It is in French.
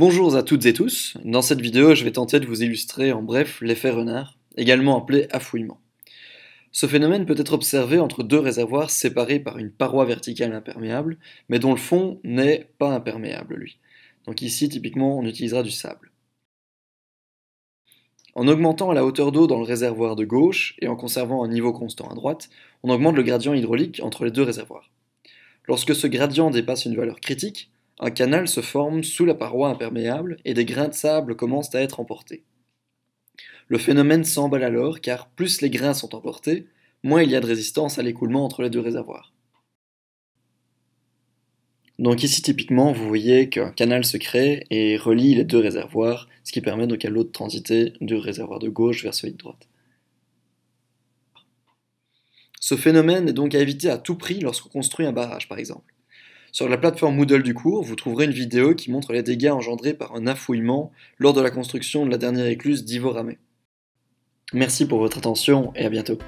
Bonjour à toutes et tous, dans cette vidéo je vais tenter de vous illustrer en bref l'effet renard, également appelé affouillement. Ce phénomène peut être observé entre deux réservoirs séparés par une paroi verticale imperméable, mais dont le fond n'est pas imperméable lui. Donc ici typiquement on utilisera du sable. En augmentant la hauteur d'eau dans le réservoir de gauche et en conservant un niveau constant à droite, on augmente le gradient hydraulique entre les deux réservoirs. Lorsque ce gradient dépasse une valeur critique, un canal se forme sous la paroi imperméable et des grains de sable commencent à être emportés. Le phénomène s'emballe alors car plus les grains sont emportés, moins il y a de résistance à l'écoulement entre les deux réservoirs. Donc ici typiquement vous voyez qu'un canal se crée et relie les deux réservoirs, ce qui permet donc à l'eau de transiter du réservoir de gauche vers celui de droite. Ce phénomène est donc à éviter à tout prix lorsqu'on construit un barrage par exemple. Sur la plateforme Moodle du cours, vous trouverez une vidéo qui montre les dégâts engendrés par un affouillement lors de la construction de la dernière écluse d'Ivoramé. Merci pour votre attention et à bientôt.